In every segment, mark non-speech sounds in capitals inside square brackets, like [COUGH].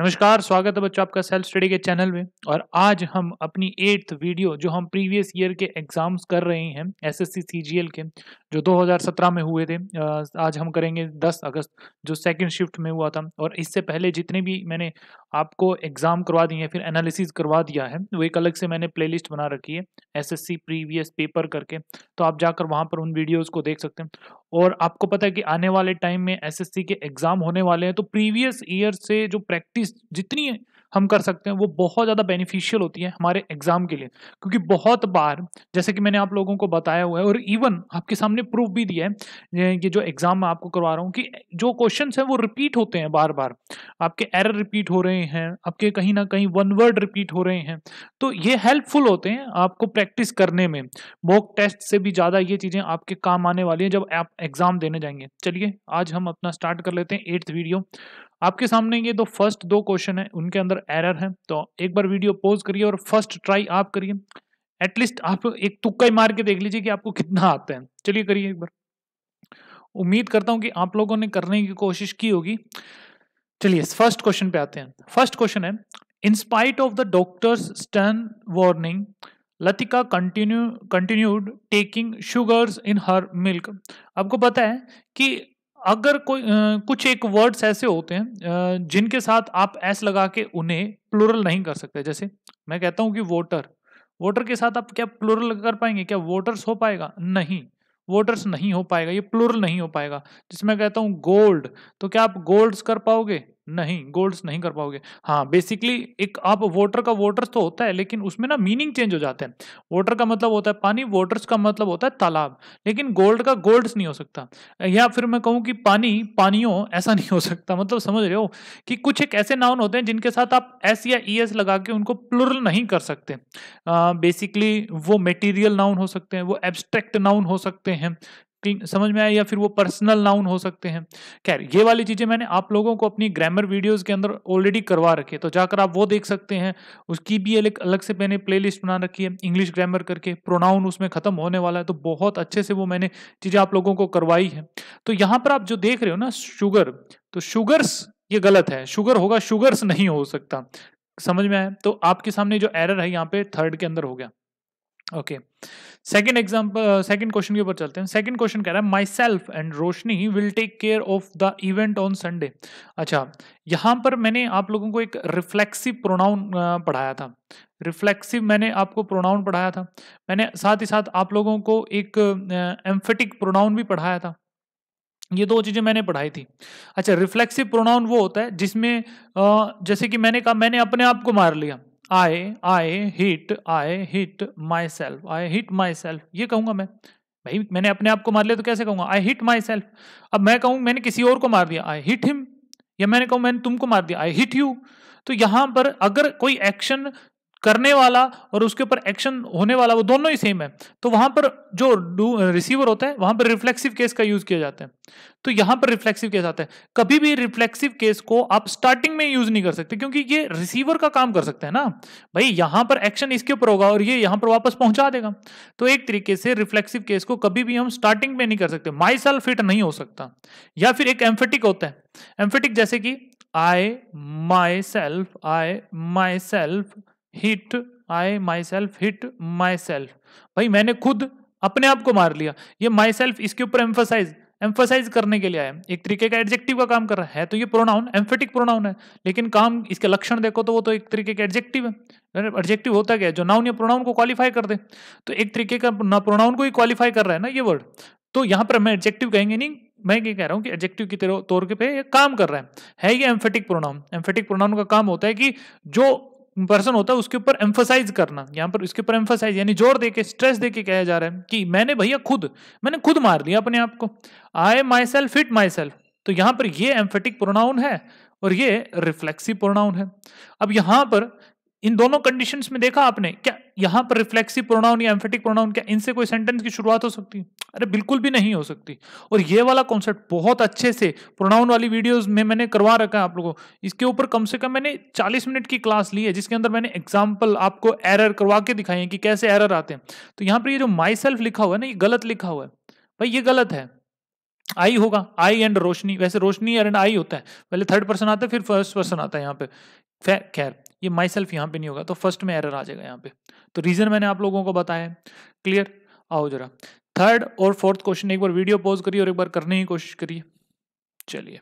नमस्कार स्वागत है बच्चों आपका सेल्फ स्टडी के चैनल में और आज हम अपनी एट्थ वीडियो जो हम प्रीवियस ईयर के एग्जाम्स कर रहे हैं एसएससी सीजीएल के जो 2017 में हुए थे आज हम करेंगे 10 अगस्त जो सेकंड शिफ्ट में हुआ था और इससे पहले जितने भी मैंने आपको एग्ज़ाम करवा दिए हैं फिर एनालिसिस करवा दिया है वो एक अलग से मैंने प्लेलिस्ट बना रखी है एसएससी प्रीवियस पेपर करके तो आप जाकर वहाँ पर उन वीडियोज़ को देख सकते हैं और आपको पता है कि आने वाले टाइम में एस के एग्ज़ाम होने वाले हैं तो प्रीवियस ईयर से जो प्रैक्टिस जितनी हम कर सकते हैं वो बहुत ज़्यादा बेनिफिशियल होती है हमारे एग्ज़ाम के लिए क्योंकि बहुत बार जैसे कि मैंने आप लोगों को बताया हुआ है और इवन आपके सामने प्रूफ भी दिया है ये जो एग्ज़ाम मैं आपको करवा रहा हूँ कि जो क्वेश्चन हैं वो रिपीट होते हैं बार बार आपके एरर रिपीट हो रहे हैं आपके कहीं ना कहीं वन वर्ड रिपीट हो रहे हैं तो ये हेल्पफुल होते हैं आपको प्रैक्टिस करने में मॉक टेस्ट से भी ज़्यादा ये चीज़ें आपके काम आने वाली हैं जब आप एग्ज़ाम देने जाएंगे चलिए आज हम अपना स्टार्ट कर लेते हैं एट्थ वीडियो आपके सामने ये दो फर्स्ट दो क्वेश्चन है उनके अंदर एरर है तो एक बार वीडियो पॉज करिए और फर्स्ट ट्राई आप करिए एटलीस्ट आप एक तुक्का ही मार के देख लीजिए कि आपको कितना आता है चलिए करिए एक बार उम्मीद करता हूं कि आप लोगों ने करने की कोशिश की होगी चलिए फर्स्ट क्वेश्चन पे आते हैं फर्स्ट क्वेश्चन है in spite of the doctor's stern warning Latika continue continued taking sugars in her milk आपको पता है कि अगर कोई कुछ एक वर्ड्स ऐसे होते हैं जिनके साथ आप एस लगा के उन्हें प्लुरल नहीं कर सकते जैसे मैं कहता हूँ कि वोटर वोटर के साथ आप क्या प्लुरल कर पाएंगे क्या वोटर्स हो पाएगा नहीं वोटर्स नहीं हो पाएगा ये प्लुरल नहीं हो पाएगा जिसमें कहता हूँ गोल्ड तो क्या आप गोल्ड्स कर पाओगे नहीं गोल्ड्स नहीं कर पाओगे हाँ बेसिकली एक आप वोटर का वोटर्स तो होता है लेकिन उसमें ना मीनिंग चेंज हो जाते हैं वोटर का मतलब होता है पानी वोटर्स का मतलब होता है तालाब लेकिन गोल्ड का गोल्ड्स नहीं हो सकता या फिर मैं कहूँ कि पानी पानियों ऐसा [LAUGHS] नहीं हो सकता मतलब समझ रहे हो कि कुछ एक ऐसे नाउन होते हैं जिनके साथ आप एस या ई e एस लगा के उनको प्लुरल नहीं कर सकते बेसिकली वो मेटीरियल नाउन हो सकते हैं वो एब्स्ट्रैक्ट नाउन हो सकते हैं समझ में आया या फिर वो पर्सनल नाउन हो सकते हैं खैर ये वाली चीज़ें मैंने आप लोगों को अपनी ग्रामर वीडियोस के अंदर ऑलरेडी करवा रखी है तो जाकर आप वो देख सकते हैं उसकी भी एक अलग से मैंने प्लेलिस्ट बना रखी है इंग्लिश ग्रामर करके प्रोनाउन उसमें ख़त्म होने वाला है तो बहुत अच्छे से वो मैंने चीज़ें आप लोगों को करवाई है तो यहाँ पर आप जो देख रहे हो ना शुगर तो शुगर्स ये गलत है शुगर होगा शुगर्स नहीं हो सकता समझ में आया तो आपके सामने जो एरर है यहाँ पे थर्ड के अंदर हो गया okay second example second question के ऊपर चलते हैं सेकंड क्वेश्चन कह रहा है myself and Roshni will take care of the event on Sunday अच्छा यहाँ पर मैंने आप लोगों को एक रिफ्लेक्सिव प्रोनाउन uh, पढ़ाया था रिफ्लेक्सिव मैंने आपको प्रोनाउन पढ़ाया था मैंने साथ ही साथ आप लोगों को एक एम्फेटिक uh, प्रोनाउन भी पढ़ाया था ये दो चीज़ें मैंने पढ़ाई थी अच्छा रिफ्लेक्सिव प्रोनाउन वो होता है जिसमें uh, जैसे कि मैंने कहा मैंने अपने आप को मार लिया I I hit I hit myself I hit myself ये कहूंगा मैं भाई मैंने अपने आप को मार लिया तो कैसे कहूंगा आई हिट माई सेल्फ अब मैं कहूँ मैंने किसी और को मार दिया आई हिट हिम या मैंने कहूँ मैंने तुमको मार दिया आई हिट यू तो यहां पर अगर कोई एक्शन करने वाला और उसके ऊपर एक्शन होने वाला वो दोनों ही सेम है तो वहां पर जो रिसीवर होता है वहां पर रिफ्लेक्सिव केस का यूज किया जाता है तो यहां पर रिफ्लेक्सिव केस आता है कभी भी रिफ्लेक्सिव केस को आप स्टार्टिंग में यूज नहीं कर सकते क्योंकि ये रिसीवर का काम कर सकते हैं ना भाई यहां पर एक्शन इसके ऊपर होगा और ये यहां पर वापस पहुंचा देगा तो एक तरीके से रिफ्लेक्सिव केस को कभी भी हम स्टार्टिंग में नहीं कर सकते माई सेल्फ फिट नहीं हो सकता या फिर एक एम्फेटिक होता है एम्फेटिक जैसे कि I myself I myself hit I myself hit myself भाई मैंने खुद अपने आप को मार लिया ये माई सेल्फ इसके ऊपर एम्फोसाइज एम्फोसाइज करने के लिए आया एक तरीके का एडजेक्टिव का काम कर रहा है तो ये प्रोनाउन एम्फेटिक प्रोनाउन है लेकिन काम इसके लक्षण देखो तो वो तो एक तरीके का एडजेक्टिव है एडजेक्टिव होता क्या है जो नाउन या प्रोनाउन को क्वालिफाई कर दे तो एक तरीके का प्रोनाउन को ही क्वालिफाई कर रहा है ना ये वर्ड तो यहाँ पर मैं एडजेक्टिव कहेंगे नहीं मैं ये कह रहा हूँ कि एडजेक्टिव की तौर के पे ये काम कर रहा है है ये एम्फेटिक प्रोनाउन एम्फेटिक प्रोनाउन का काम होता है कि जो पर्सन होता है उसके ऊपर एम्फोसाइज करना यहाँ पर इसके ऊपर एम्फोसाइज यानी जोर देके स्ट्रेस देके कहा जा रहा है कि मैंने भैया खुद मैंने खुद मार लिया अपने आप को I myself fit myself तो यहाँ पर ये एम्फेटिक प्रोनाउन है और ये रिफ्लेक्सिव प्रोनाउन है अब यहाँ पर इन दोनों कंडीशंस में देखा आपने क्या यहां पर रिफ्लेक्सिव प्रोनाउन या एम्फेटिक प्रोनाउन क्या इनसे कोई सेंटेंस की शुरुआत हो सकती अरे बिल्कुल भी नहीं हो सकती और ये वाला कॉन्सेप्ट बहुत अच्छे से प्रोनाउन वाली वीडियोस में मैंने करवा रखा है आप लोगों इसके ऊपर कम से कम मैंने 40 मिनट की क्लास ली है जिसके अंदर मैंने एग्जाम्पल आपको एरर करवा के दिखाई है कि कैसे एरर आते हैं तो यहाँ पर ये जो माई सेल्फ लिखा हुआ है ना ये गलत लिखा हुआ है भाई ये गलत है आई होगा आई एंड रोशनी वैसे रोशनी एंड आई होता है पहले थर्ड पर्सन आता है फिर फर्स्ट पर्सन आता है यहाँ पे खैर ये माई सेल्फ यहाँ पे नहीं होगा तो फर्स्ट में एरर आ जाएगा यहाँ पे तो रीजन मैंने आप लोगों को बताया क्लियर आओ जरा थर्ड और फोर्थ क्वेश्चन एक बार वीडियो पॉज करिए और एक बार करने की कोशिश करिए चलिए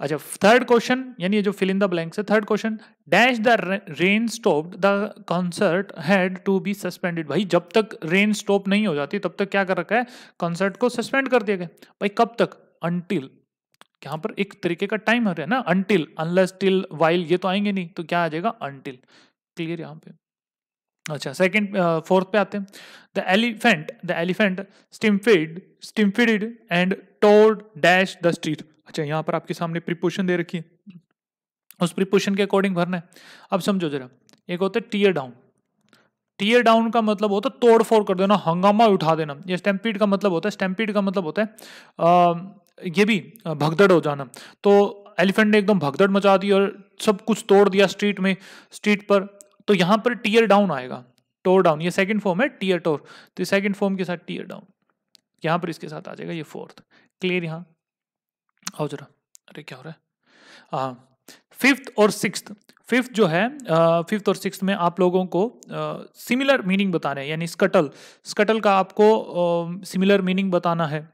अच्छा थर्ड क्वेश्चन यानी ये जो फिल इन द ब्लैंक्स है third question dash the rain stop the concert had to be suspended भाई जब तक रेन स्टॉप नहीं हो जाती तब तक क्या कर रखा है कॉन्सर्ट को सस्पेंड कर दिया गया भाई कब तक अंटिल यहां पर एक तरीके का टाइम हो रहा है ना अंटिल अनलेस टिल वाइल ये तो आएंगे नहीं तो क्या आ जाएगा अंटिल क्लियर यहाँ पे अच्छा सेकंड फोर्थ पे आते हैं the elephant the elephant stampede stampeded and tore dash the street अच्छा यहाँ पर आपके सामने प्रिपोशन दे रखी है उस प्रिपोशन के अकॉर्डिंग भरना है अब समझो जरा एक होता है टीयर डाउन टीयर डाउन का मतलब होता है तोड़ फोड़ कर देना हंगामा उठा देना ये स्टैम्पीड का मतलब होता है स्टैम्पीड का मतलब होता है ये भी भगदड़ हो जाना तो एलिफेंट ने एकदम भगदड़ मचा दी और सब कुछ तोड़ दिया स्ट्रीट में स्ट्रीट पर तो यहाँ पर टीयर डाउन आएगा टोर डाउन ये सेकंड फॉर्म है टीयर टोर तो सेकंड फॉर्म के साथ टीयर डाउन यहाँ पर इसके साथ आ जाएगा ये फोर्थ क्लियर यहाँ आओ जरा अरे क्या हो रहा है हाँ फिफ्थ और सिक्स फिफ्थ जो है फिफ्थ और सिक्स में आप लोगों को सिमिलर मीनिंग बताना है यानी स्कटल स्कटल का आपको सिमिलर मीनिंग बताना है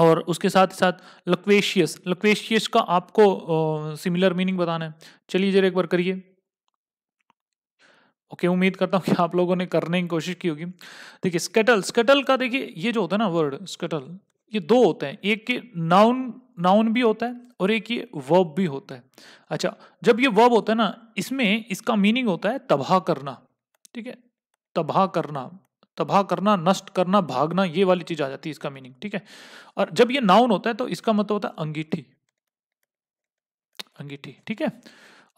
और उसके साथ ही साथ लक्वेशियस लक्वेशियस का आपको सिमिलर मीनिंग बताना है चलिए जरा एक बार करिए ओके okay, उम्मीद करता हूँ कि आप लोगों ने करने की कोशिश की होगी देखिए स्केटल स्केटल का देखिए ये जो होता है ना वर्ड स्केटल ये दो होते हैं एक के नाउन नाउन भी होता है और एक ये वर्ब भी होता है अच्छा जब ये वर्ब होता है ना इसमें इसका मीनिंग होता है तबाह करना ठीक है तबाह करना तबाह करना नष्ट करना भागना ये वाली चीज आ जाती है इसका मीनिंग ठीक है और जब ये नाउन होता है तो इसका मतलब होता है अंगीठी अंगीठी ठीक है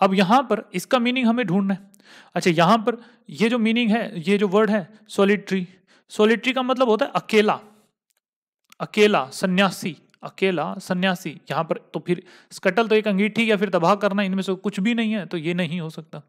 अब यहां पर इसका मीनिंग हमें ढूंढना है अच्छा यहां पर ये जो मीनिंग है ये जो वर्ड है सोलिट्री सोलिट्री का मतलब होता है अकेला अकेला सन्यासी अकेला सन्यासी यहाँ पर तो फिर स्कटल तो एक अंगीठी या फिर तबाह करना इनमें से कुछ भी नहीं है तो ये नहीं हो सकता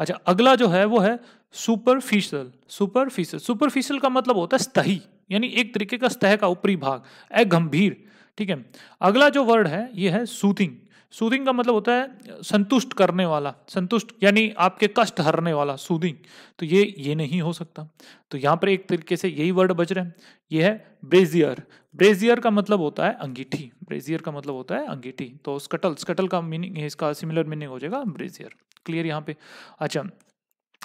अच्छा अगला जो है वो है सुपरफिशियल सुपरफिशियल सुपरफिशियल का मतलब होता है स्तही यानी एक तरीके का स्तह का ऊपरी भाग ए गंभीर ठीक है अगला जो वर्ड है ये है सूथिंग सूदिंग का मतलब होता है संतुष्ट करने वाला संतुष्ट यानी आपके कष्ट हरने वाला सूदिंग तो ये ये नहीं हो सकता तो यहाँ पर एक तरीके से यही वर्ड बच रहे हैं ये है ब्रेजियर ब्रेजियर का मतलब होता है अंगीठी ब्रेजियर का मतलब होता है अंगीठी तो स्कटल स्कटल का मीनिंग इसका सिमिलर मीनिंग हो जाएगा ब्रेजियर क्लियर यहाँ पे अच्छा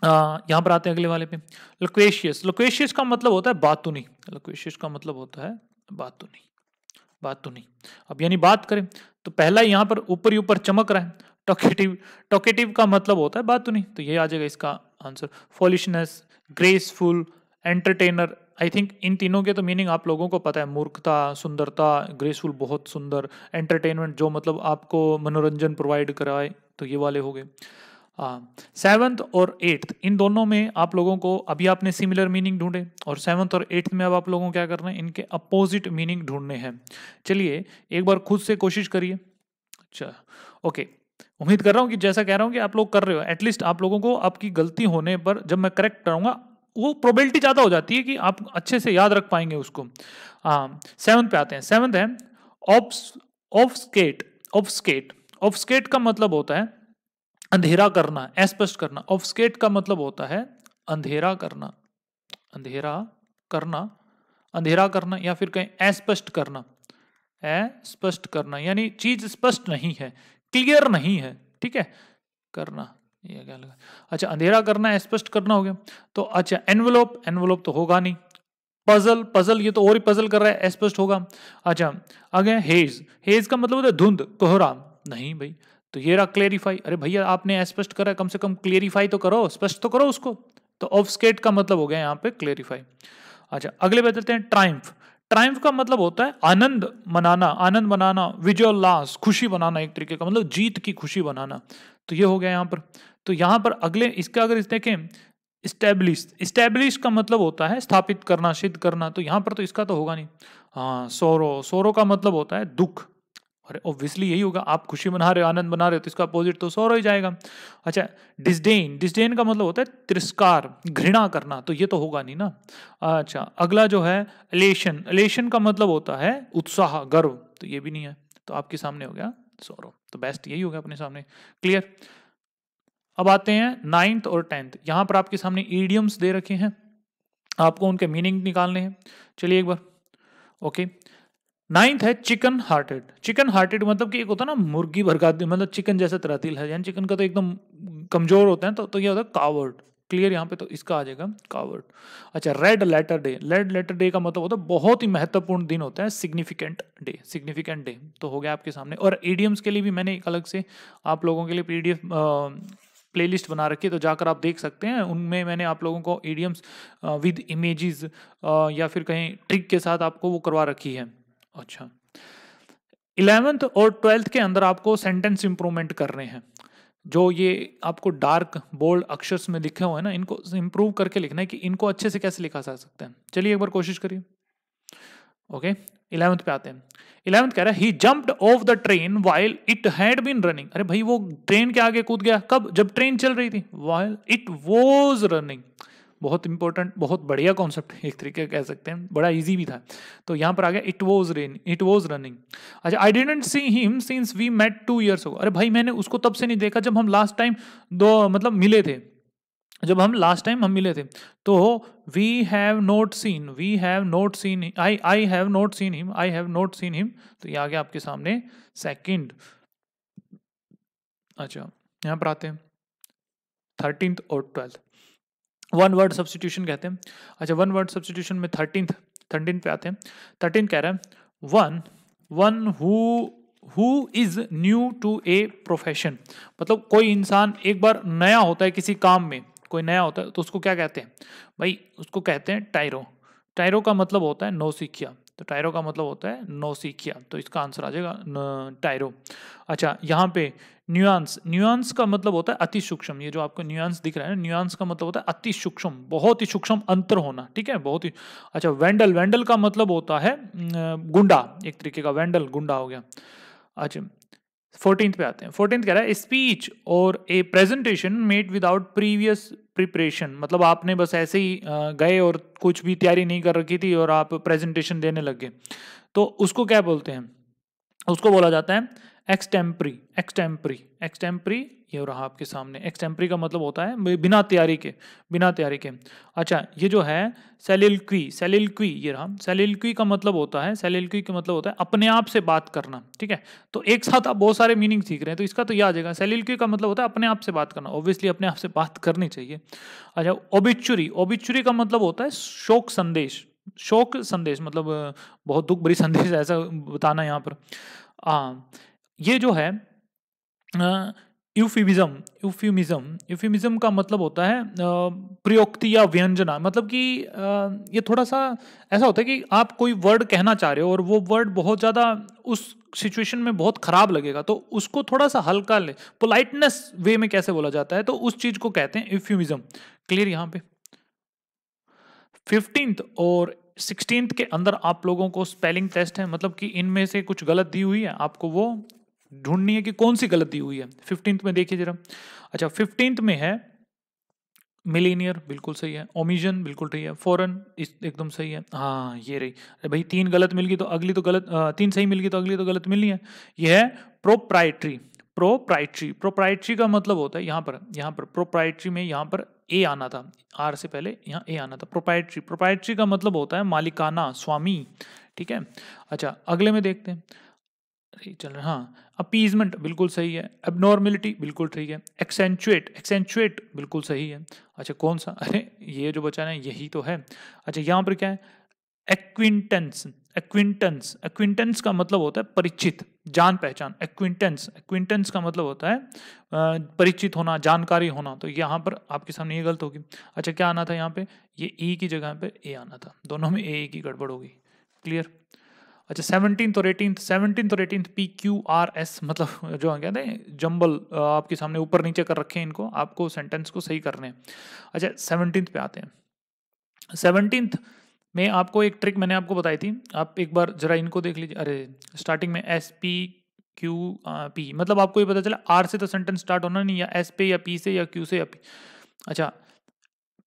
यहाँ पर आते हैं अगले वाले पे लोकेशियस लोकेशियस का मतलब होता है बातुनी लोकेशियस का मतलब होता है बातुनी बातुनी अब यानी बात करें तो पहला यहाँ पर ऊपर ही ऊपर चमक रहा है टॉकेटिव टॉकेटिव का मतलब होता है बात तो नहीं तो ये आ जाएगा इसका answer foolishness graceful entertainer I think इन तीनों के तो मीनिंग आप लोगों को पता है मूर्खता सुंदरता ग्रेसफुल बहुत सुंदर एंटरटेनमेंट जो मतलब आपको मनोरंजन प्रोवाइड कराए तो ये वाले हो गए सेवन्थ हाँ, और एट्थ इन दोनों में आप लोगों को अभी आपने सिमिलर मीनिंग ढूंढे और सेवन्थ और एट्थ में अब आप लोगों को क्या करना है इनके अपोजिट मीनिंग ढूंढने हैं चलिए एक बार खुद से कोशिश करिए अच्छा ओके उम्मीद कर रहा हूँ कि जैसा कह रहा हूँ कि आप लोग कर रहे हो एटलीस्ट आप लोगों को आपकी गलती होने पर जब मैं करेक्ट करूँगा वो प्रोबेबिलिटी ज़्यादा हो जाती है कि आप अच्छे से याद रख पाएंगे उसको सेवन्थ हाँ, पे आते हैं सेवन्थ है off off skate off skate off skate का मतलब होता है अंधेरा करना अस्पष्ट करना ऑफस्केट का मतलब होता है अंधेरा करना अंधेरा करना अंधेरा करना या फिर कहीं अस्पष्ट करना स्पष्ट करना यानी चीज स्पष्ट नहीं है क्लियर नहीं है ठीक है करना ये क्या लगा अच्छा अंधेरा करना स्पष्ट करना हो गया तो अच्छा एनवलोप एनवलोप तो होगा नहीं पजल पजल ये तो और ही पजल कर रहा है स्पष्ट होगा अच्छा आगे हेज हेज का मतलब होता है धुंध कोहरा नहीं भाई तो ये रहा क्लेरिफाई अरे भैया आपने स्पष्ट करा कम से कम क्लेरिफाई तो करो स्पष्ट तो करो उसको तो ऑफ स्केट का मतलब हो गया यहाँ पे क्लेरिफाई अच्छा अगले बताते हैं ट्राइम्फ ट्राइम्फ का मतलब होता है आनंद मनाना आनंद मनाना विजुअल लास खुशी बनाना एक तरीके का मतलब जीत की खुशी बनाना तो ये हो गया यहाँ पर तो यहाँ पर अगले इसका अगर इस देखें इस्टेब्लिश इस्टेब्लिश का मतलब होता है स्थापित करना सिद्ध करना तो यहाँ पर तो इसका तो होगा नहीं हाँ सोरो सोरो का मतलब होता है दुख अरे ऑब्वियसली यही होगा आप खुशी मना रहे हो आनंद मना रहे हो तो इसका अपोजिट तो सौर हो ही जाएगा अच्छा डिस्डेन डिस्डेन का मतलब होता है तिरस्कार घृणा करना तो ये तो होगा नहीं ना अच्छा अगला जो है एलेशन एलेशन का मतलब होता है उत्साह गर्व तो ये भी नहीं है तो आपके सामने हो गया सौरव तो बेस्ट यही हो गया अपने सामने क्लियर अब आते हैं नाइन्थ और टेंथ यहाँ पर आपके सामने ईडियम्स दे रखे हैं आपको उनके मीनिंग निकालने हैं चलिए एक बार ओके okay. नाइन्थ है चिकन हार्टेड चिकन हार्टेड मतलब कि एक होता है ना मुर्गी भरका मतलब चिकन जैसे तरातील है यानी चिकन का तो एकदम कमजोर होते हैं तो तो ये होता है कावर्ड क्लियर यहाँ पे तो इसका आ जाएगा कावर्ड अच्छा red letter day red letter day का मतलब होता है बहुत ही महत्वपूर्ण दिन होता है सिग्निफिकेंट डे सिग्निफिकेंट डे तो हो गया आपके सामने और एडियम्स के लिए भी मैंने एक अलग से आप लोगों के लिए पी प्लेलिस्ट बना रखी है तो जाकर आप देख सकते हैं उनमें मैंने आप लोगों को ईडीएम्स विद इमेजेस या फिर कहीं ट्रिक के साथ आपको वो करवा रखी है अच्छा इलेवेंथ और ट्वेल्थ के अंदर आपको सेंटेंस इंप्रूवमेंट करने हैं जो ये आपको डार्क बोल्ड अक्षर में लिखे हुए हैं ना इनको इंप्रूव करके लिखना है कि इनको अच्छे से कैसे लिखा जा सकता है चलिए एक बार कोशिश करिए ओके इलेवंथ पे आते हैं इलेवंथ कह रहा है he jumped off the train while it had been running अरे भाई वो ट्रेन के आगे कूद गया कब जब ट्रेन चल रही थी वाइल इट वॉज रनिंग बहुत इंपॉर्टेंट बहुत बढ़िया कॉन्सेप्ट एक तरीके कह सकते हैं बड़ा ईजी भी था तो यहाँ पर आ गया it was rain it was running अच्छा I didn't see him since we met two years हो अरे भाई मैंने उसको तब से नहीं देखा जब हम लास्ट टाइम दो मतलब मिले थे जब हम लास्ट टाइम हम मिले थे तो we have not seen we have not seen I I have not seen him I have not seen him तो ये आ गया आपके सामने सेकेंड अच्छा यहाँ पर आते हैं थर्टींथ और ट्वेल्थ वन वर्ड सब्सटीट्यूशन कहते हैं अच्छा वन वर्ड सब्सटीट्यूशन में थर्टीन थर्टीन पे आते हैं थर्टीन कह रहे हैं one one who who is new to a profession मतलब कोई इंसान एक बार नया होता है किसी काम में कोई नया होता है तो उसको क्या कहते हैं भाई उसको कहते हैं टायरो टायरो का मतलब होता है नौसिखिया तो टायरो का मतलब होता है नौसिखिया तो इसका आंसर आ जाएगा टायरो अच्छा यहाँ पे न्यूंस न्यूंस का मतलब होता है अति सूक्ष्म ये जो आपको न्यूंस दिख रहा है न्यूंस का मतलब होता है अति सूक्ष्म बहुत ही सूक्ष्म अंतर होना ठीक है बहुत ही अच्छा वेंडल वेंडल का मतलब होता है गुंडा एक तरीके का वेंडल गुंडा हो गया अच्छा फोर्टीन पे आते हैं फोर्टीन कह रहा है स्पीच और a presentation made without previous preparation मतलब आपने बस ऐसे ही गए और कुछ भी तैयारी नहीं कर रखी थी और आप प्रेजेंटेशन देने लग गए तो उसको क्या बोलते हैं उसको बोला जाता है एक्सटेम्प्री एक्सटेम्प्री एक्सटेम्प्री ये रहा आपके सामने एक्सटेम्प्री का मतलब होता है बिना तैयारी के बिना तैयारी के अच्छा ये जो है सेलिलक्वी सेलिलक्वी ये रहा सेलिलक्वी का मतलब होता है सेलिलक्वी का मतलब होता है अपने आप से बात करना ठीक है तो एक साथ आप बहुत सारे मीनिंग सीख रहे हैं तो इसका तो यह आ जाएगा सेलिलक्वी का मतलब होता है अपने आप से बात करना ऑब्वियसली अपने आप से बात करनी चाहिए अच्छा ओबिचुरी ओबिचुरी का मतलब होता है शोक संदेश शोक संदेश मतलब बहुत दुख भरी संदेश ऐसा बताना यहाँ पर हाँ ये जो है यूफिमिज़म यूफिमिज़म यूफिमिज़म का मतलब होता है प्रयोक्ति या व्यंजना मतलब कि ये थोड़ा सा ऐसा होता है कि आप कोई वर्ड कहना चाह रहे हो और वो वर्ड बहुत ज़्यादा उस सिचुएशन में बहुत ख़राब लगेगा तो उसको थोड़ा सा हल्का ले पोलाइटनेस वे में कैसे बोला जाता है तो उस चीज़ को कहते हैं इफ्यूमिज्म क्लियर यहाँ पे फिफ्टींथ और सिक्सटीन के अंदर आप लोगों को स्पेलिंग टेस्ट है मतलब कि इनमें से कुछ गलत दी हुई है आपको वो ढूंढनी है कि कौन सी गलती हुई है फिफ्टींथ में देखिए जरा अच्छा फिफ्टींथ में है मिलीनियर बिल्कुल सही है ओमिजन बिल्कुल ठीक है फॉरन एकदम सही है हाँ ये रही अरे भाई तीन गलत मिल गई तो अगली तो गलत तीन सही मिल गई तो अगली तो गलत मिलनी है यह है प्रोप्राइट्री प्रोप्राइट्री प्रोप्राइट्री का मतलब होता है यहाँ पर यहाँ पर प्रोप्राइट्री में यहाँ पर ए आना था आर से पहले यहाँ ए आना था प्रोप्राइट्री प्रोप्राइट्री का मतलब होता है मालिकाना स्वामी ठीक है अच्छा अगले में देखते हैं सही चल रहा है हाँ अपीजमेंट बिल्कुल सही है एबनॉर्मिलिटी बिल्कुल ठीक है एक्सेंचुएट एक्सेंचुएट बिल्कुल सही है अच्छा कौन सा [LAUGHS] अरे ये जो बचा है यही तो है अच्छा यहाँ पर क्या है एक्विंटेंस एक्विंटेंस एक्विंटेंस का मतलब होता है परिचित जान पहचान एक्विंटेंस एक्विंटेंस का मतलब होता है परिचित होना जानकारी होना तो यहाँ पर आपके सामने ये गलत होगी अच्छा क्या आना था यहाँ पे ये ई e की जगह पे ए आना था दोनों में ए e की गड़बड़ होगी क्लियर अच्छा सेवनटीन और एटीन सेवनटीन और eighteen P Q R S मतलब जो कहते हैं जम्बल आपके सामने ऊपर नीचे कर रखे हैं इनको आपको सेंटेंस को सही करने हैं अच्छा सेवनटीन पे आते हैं सेवनटीन में आपको एक ट्रिक मैंने आपको बताई थी आप एक बार जरा इनको देख लीजिए अरे स्टार्टिंग में एस पी क्यू पी मतलब आपको ये पता चला आर से तो सेंटेंस स्टार्ट होना नहीं या एस पे या पी से या क्यू से या पी अच्छा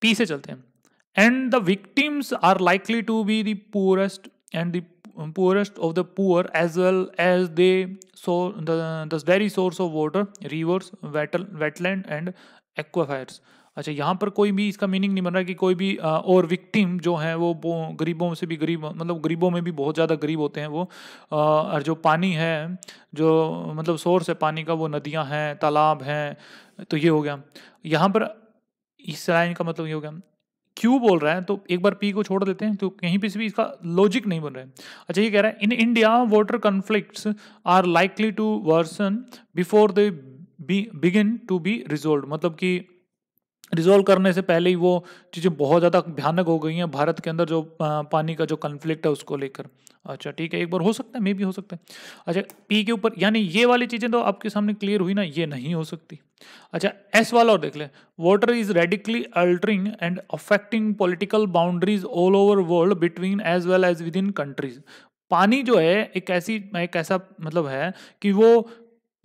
पी से चलते हैं and the victims are likely to be the poorest and the poorest of the poor as well as they so the, the very source of water rivers wetland and aquifers अच्छा यहाँ पर कोई भी इसका meaning नहीं बन रहा कि कोई भी आ, और विक्टिम जो है वो, वो गरीबों से भी गरीब मतलब गरीबों में भी बहुत ज़्यादा गरीब होते हैं वो आ, और जो पानी है जो मतलब सोर्स है पानी का वो नदियाँ हैं तालाब हैं तो ये हो गया यहाँ पर इस लाइन का मतलब ये हो गया क्यू बोल रहा है तो एक बार पी को छोड़ देते हैं तो कहीं पे से भी इसका लॉजिक नहीं बन रहा है अच्छा ये कह रहा है in India water conflicts are likely to worsen before they begin to be resolve मतलब कि रिजोल्व करने से पहले ही वो चीज़ें बहुत ज़्यादा भयानक हो गई हैं भारत के अंदर जो पानी का जो कन्फ्लिक्ट है उसको लेकर अच्छा ठीक है एक बार हो सकता है मे भी हो सकता है अच्छा पी के ऊपर यानी ये वाली चीज़ें तो आपके सामने क्लियर हुई ना ये नहीं हो सकती अच्छा एस वाला और देख ले water is radically altering and affecting political boundaries all over world between as well as within countries पानी जो है एक ऐसी एक ऐसा मतलब है कि वो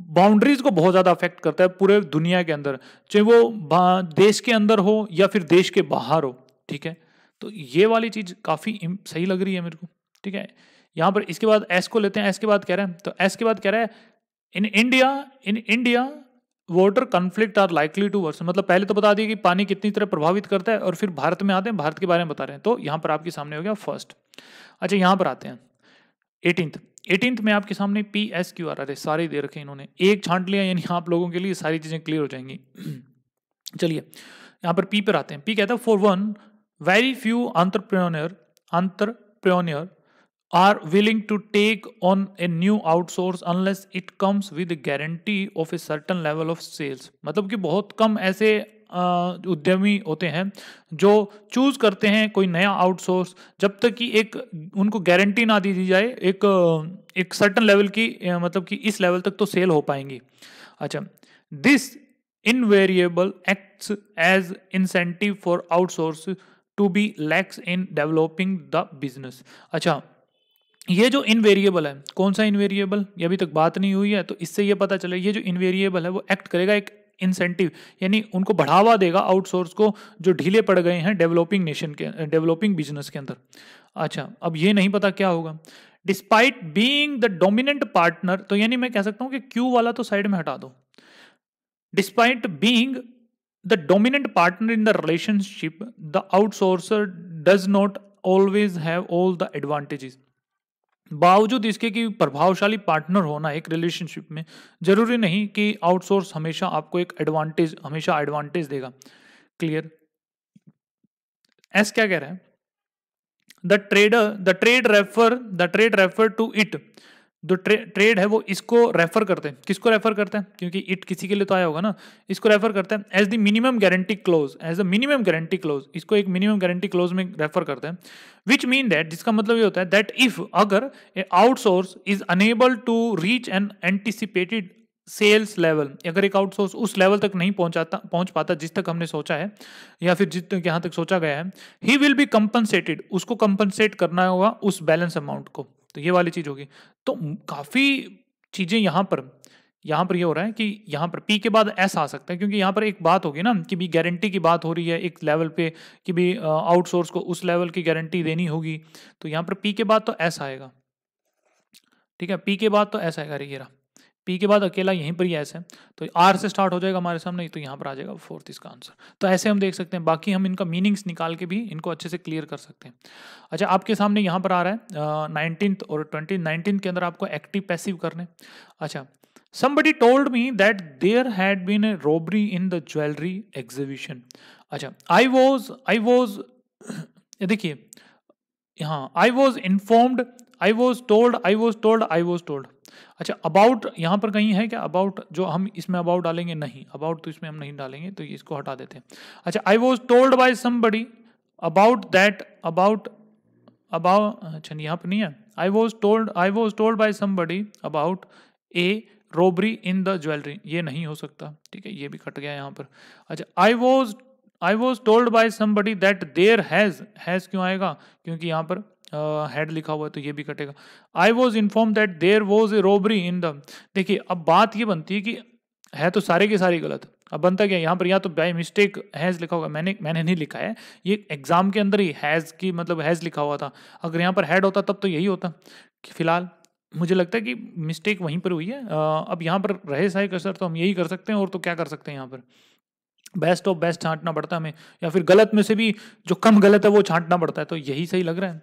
बाउंड्रीज को बहुत ज़्यादा अफेक्ट करता है पूरे दुनिया के अंदर चाहे वो देश के अंदर हो या फिर देश के बाहर हो ठीक है तो ये वाली चीज़ काफ़ी सही लग रही है मेरे को ठीक है यहां पर इसके बाद एस को लेते हैं एस के बाद कह रहे हैं तो एस के बाद कह रहा है in India in India water conflict are likely to worse मतलब पहले तो बता दिए कि पानी कितनी तरह प्रभावित करता है और फिर भारत में आते हैं भारत के बारे में बता रहे हैं तो यहां पर आपके सामने हो गया फर्स्ट अच्छा यहां पर आते हैं एटींथ एटीनथ में आपके सामने पी एस क्यू आर अरे सारे दे रखे इन्होंने एक छांट लिया यानी आप लोगों के लिए सारी चीज़ें क्लियर हो जाएंगी [CLEARS THROAT] चलिए यहाँ पर पी पर आते हैं पी कहता है for one very few entrepreneur entrepreneur are willing to take on a new outsource unless it comes with guarantee of a certain level of sales मतलब कि बहुत कम ऐसे उद्यमी होते हैं जो चूज करते हैं कोई नया आउटसोर्स जब तक कि एक उनको गारंटी ना दी दी जाए एक एक सर्टन लेवल की मतलब कि इस लेवल तक तो सेल हो पाएंगी अच्छा this invariable acts as incentive for outsource to be lax in developing the business अच्छा ये जो इनवेरिएबल है कौन सा इनवेरिएबल ये अभी तक बात नहीं हुई है तो इससे ये पता चले ये जो इनवेरिएबल है वो एक्ट करेगा एक इंसेंटिव यानी उनको बढ़ावा देगा आउटसोर्स को जो ढीले पड़ गए हैं डेवलपिंग नेशन के डेवलपिंग बिजनेस के अंदर अच्छा अब ये नहीं पता क्या होगा despite being the dominant partner तो यानी मैं कह सकता हूँ कि क्यू वाला तो साइड में हटा दो despite being the dominant partner in the relationship the outsourcer does not always have all the advantages बावजूद इसके कि प्रभावशाली पार्टनर होना एक रिलेशनशिप में जरूरी नहीं कि आउटसोर्स हमेशा आपको एक एडवांटेज हमेशा एडवांटेज देगा क्लियर एस क्या कह रहा है the trader the trade refer the trade refer to it जो ट्रे, ट्रेड है वो इसको रेफर करते हैं किसको रेफर करते हैं क्योंकि इट किसी के लिए तो आया होगा ना इसको रेफर करते हैं as the minimum guarantee clause as the minimum guarantee clause इसको एक मिनिमम गारंटी क्लोज में रेफर करते हैं विच मीन दैट जिसका मतलब ये होता है दैट इफ अगर a outsource is unable to reach an anticipated sales level अगर एक आउटसोर्स उस लेवल तक नहीं पहुंचाता पहुंच पाता जिस तक हमने सोचा है या फिर जिस यहाँ तक सोचा गया है ही विल बी कंपनसेटेड उसको कंपनसेट करना होगा उस बैलेंस अमाउंट को तो ये वाली चीज़ होगी तो काफ़ी चीज़ें यहाँ पर यहाँ पर ये यह हो रहा है कि यहाँ पर पी के बाद एस आ सकता है क्योंकि यहाँ पर एक बात होगी ना कि भी गारंटी की बात हो रही है एक लेवल पे कि भी आउटसोर्स को उस लेवल की गारंटी देनी होगी तो यहाँ पर पी के बाद तो एस आएगा ठीक है पी के बाद तो एस आएगा रही पी के बाद अकेला यहीं पर ही एस है तो आर से स्टार्ट हो जाएगा हमारे सामने तो यहाँ पर आ जाएगा फोर्थ इसका आंसर तो ऐसे हम देख सकते हैं बाकी हम इनका मीनिंग्स निकाल के भी इनको अच्छे से क्लियर कर सकते हैं अच्छा आपके सामने यहाँ पर आ रहा है नाइनटीन और ट्वेंटी नाइनटीन के अंदर आपको एक्टिव पैसिव करने अच्छा somebody told me that there had been a robbery in the jewelry exhibition अच्छा आई वॉज आई वॉज देखिए हाँ I was informed I was told I was told I was told अच्छा about यहाँ पर कहीं है क्या अबाउट जो हम इसमें अबाउट डालेंगे नहीं अबाउट तो इसमें हम नहीं डालेंगे तो इसको हटा देते हैं अच्छा I was told by somebody about that about about अच्छा यहाँ पर नहीं है I was told I was told some somebody about a robbery in the jewellery ये नहीं हो सकता ठीक है ये भी कट गया यहाँ पर अच्छा I was I was told some somebody that there has has क्यों आएगा क्योंकि यहाँ पर हेड लिखा हुआ है तो ये भी कटेगा I was inform that there was a robbery in the देखिए अब बात ये बनती है कि है तो सारे के सारे गलत अब बनता क्या यहाँ पर या तो बाई मिस्टेक हैज़ लिखा होगा मैंने मैंने नहीं लिखा है ये एग्ज़ाम के अंदर ही हैज़ की मतलब हैज़ लिखा हुआ था अगर यहाँ पर हैड होता तब तो यही होता कि फिलहाल मुझे लगता है कि मिस्टेक वहीं पर हुई है अब यहाँ पर रहे सही कसर तो हम यही कर सकते हैं और तो क्या कर सकते हैं यहाँ पर बेस्ट ऑफ बेस्ट छांटना पड़ता है हमें या फिर गलत में से भी जो कम गलत है वो छांटना पड़ता है तो यही सही लग रहा है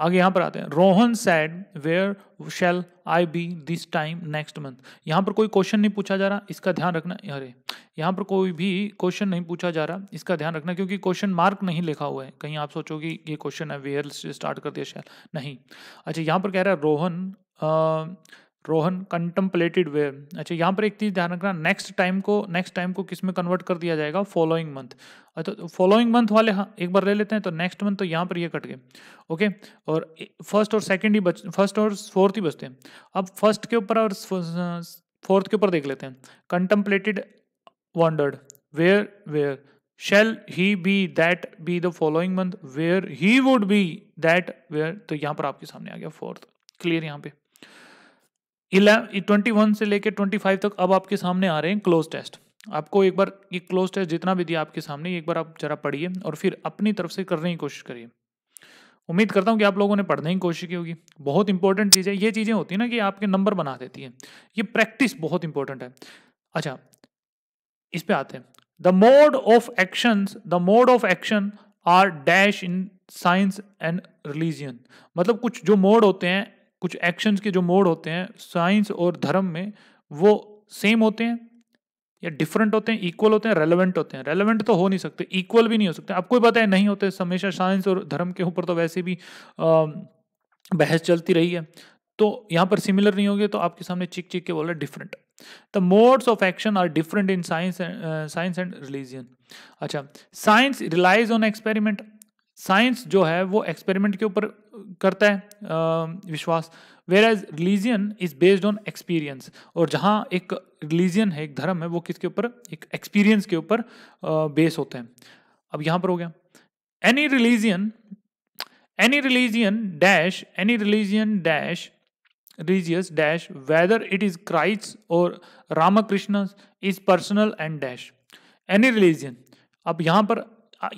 आगे यहाँ पर आते हैं Rohan said where shall I be this time next month यहाँ पर कोई क्वेश्चन नहीं पूछा जा रहा इसका ध्यान रखना अरे यहाँ पर कोई भी क्वेश्चन नहीं पूछा जा रहा इसका ध्यान रखना क्योंकि क्वेश्चन मार्क नहीं लिखा हुआ है कहीं आप सोचोगे ये क्वेश्चन है वेयर से स्टार्ट कर दिया शेल नहीं अच्छा यहाँ पर कह रहा है रोहन रोहन कंटम्पलेटेड वे अच्छा यहाँ पर एक चीज़ ध्यान रखना नेक्स्ट टाइम को नेक्स्ट टाइम को किस में कन्वर्ट कर दिया जाएगा फॉलोइंग मंथ अच्छा फॉलोइंग तो मंथ वाले हाँ एक बार ले लेते हैं तो नेक्स्ट मंथ तो यहाँ पर ये यह कट गए ओके और फर्स्ट और सेकेंड ही बच फर्स्ट और फोर्थ ही बचते हैं अब फर्स्ट के ऊपर और फोर्थ के ऊपर देख लेते हैं contemplated wondered where where shall he be that be the following month where he would be that where तो यहाँ पर आपके सामने आ गया फोर्थ क्लियर यहाँ पे ट्वेंटी वन से लेकर ट्वेंटी फाइव तक अब आपके सामने आ रहे हैं क्लोज टेस्ट आपको एक बार ये क्लोज टेस्ट जितना भी दिया आपके सामने एक बार आप जरा पढ़िए और फिर अपनी तरफ से करने की कोशिश करिए उम्मीद करता हूँ कि आप लोगों ने पढ़ने की कोशिश की होगी बहुत इंपॉर्टेंट चीज़ है ये चीज़ें होती हैं ना कि आपके नंबर बना देती है ये प्रैक्टिस बहुत इंपॉर्टेंट है अच्छा इस पे आते हैं the mode of action the mode of action are dash in science and religion मतलब कुछ जो मोड होते हैं कुछ एक्शंस के जो मोड होते हैं साइंस और धर्म में वो सेम होते हैं या डिफरेंट होते हैं इक्वल होते हैं रेलेवेंट होते हैं रेलेवेंट तो हो नहीं सकते इक्वल भी नहीं हो सकते आपको पता है नहीं होते हमेशा साइंस और धर्म के ऊपर तो वैसे भी आ, बहस चलती रही है तो यहाँ पर सिमिलर नहीं होगी तो आपके सामने चिक चिक के बोला different the modes of action are different in science science and religion अच्छा science relies on experiment science जो है वो एक्सपेरिमेंट के ऊपर करता है विश्वास whereas religion is based on experience और जहाँ एक रिलीजियन है एक धर्म है वो किसके ऊपर एक एक्सपीरियंस के ऊपर बेस होते हैं अब यहाँ पर हो गया any religion any religion dash any religion dash religious dash whether it is Christ और Rama Krishna is personal and dash any religion अब यहाँ पर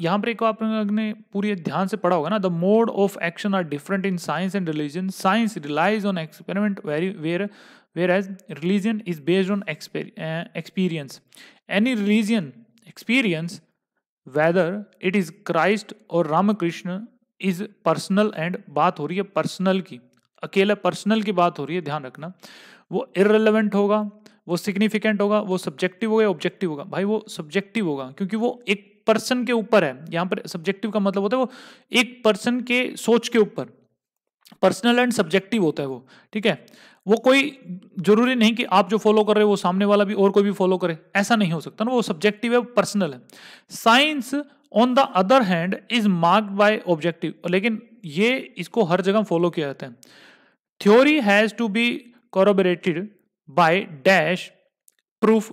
यहाँ पर एक आपने पूरी ध्यान से पढ़ा होगा ना the mode of action are different in science and religion science relies on experiment very where whereas religion is based on experience any religion experience whether it is Christ और रामकृष्ण इज पर्सनल एंड बात हो रही है personal की अकेला personal की बात हो रही है ध्यान रखना वो इरेलीवेंट होगा वो सिग्निफिकेंट होगा वो सब्जेक्टिव होगा या ऑब्जेक्टिव होगा भाई वो सब्जेक्टिव होगा क्योंकि वो एक पर्सन के ऊपर है यहाँ पर सब्जेक्टिव का मतलब होता है वो एक पर्सन के सोच के ऊपर पर्सनल एंड सब्जेक्टिव होता है वो ठीक है वो कोई जरूरी नहीं कि आप जो फॉलो कर रहे हो वो सामने वाला भी और कोई भी फॉलो करे ऐसा नहीं हो सकता ना वो सब्जेक्टिव है पर्सनल है science on the other hand is mark by objective लेकिन ये इसको हर जगह फॉलो किया जाता है theory has to be corroborated by dash proof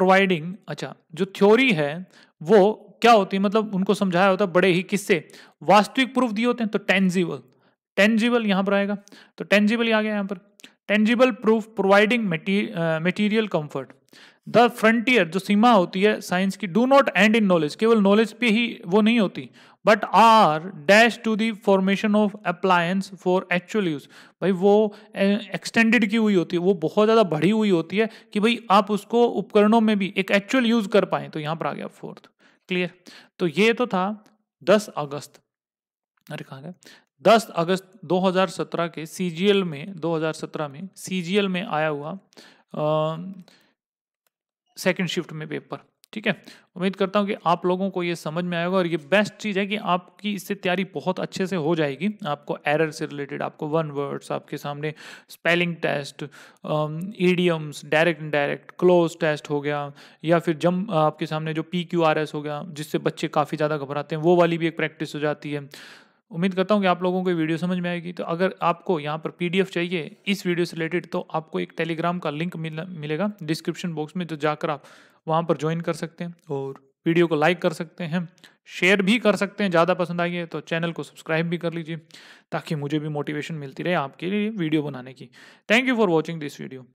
providing अच्छा जो थ्योरी है वो क्या होती है मतलब उनको समझाया होता है बड़े ही किससे वास्तविक प्रूफ दिए होते हैं तो टेंजिबल टेंजिबल यहाँ पर आएगा तो टेंजिबल आ गया यहाँ पर tangible proof providing material comfort the frontier जो सीमा होती है साइंस की do not end in knowledge केवल नॉलेज पे ही वो नहीं होती बट आर डैश टू दमेशन formation of appliance for actual use भाई वो एक्सटेंडेड की हुई होती है वो बहुत ज़्यादा बढ़ी हुई होती है कि भाई आप उसको उपकरणों में भी एक एक्चुअल यूज कर पाए तो यहाँ पर आ गया फोर्थ क्लियर तो ये तो था 10 अगस्त अरे कहा गया 10 अगस्त 2017 के सीजीएल में 2017 में सीजीएल में आया हुआ सेकंड शिफ्ट में पेपर ठीक है उम्मीद करता हूँ कि आप लोगों को ये समझ में आएगा और ये बेस्ट चीज़ है कि आपकी इससे तैयारी बहुत अच्छे से हो जाएगी आपको एरर से रिलेटेड आपको वन वर्ड्स आपके सामने spelling test idioms direct indirect cloze test हो गया या फिर जम आपके सामने जो पी क्यू आर एस हो गया जिससे बच्चे काफ़ी ज़्यादा घबराते हैं वो वाली भी एक प्रैक्टिस हो जाती है उम्मीद करता हूँ कि आप लोगों को वीडियो समझ में आएगी तो अगर आपको यहाँ पर पीडीएफ चाहिए इस वीडियो से रिलेटेड तो आपको एक टेलीग्राम का लिंक मिल मिलेगा डिस्क्रिप्शन बॉक्स में जो जाकर आप वहाँ पर ज्वाइन कर सकते हैं और वीडियो को लाइक कर सकते हैं शेयर भी कर सकते हैं ज़्यादा पसंद आई है तो चैनल को सब्सक्राइब भी कर लीजिए ताकि मुझे भी मोटिवेशन मिलती रहे आपके लिए वीडियो बनाने की thank you for watching this video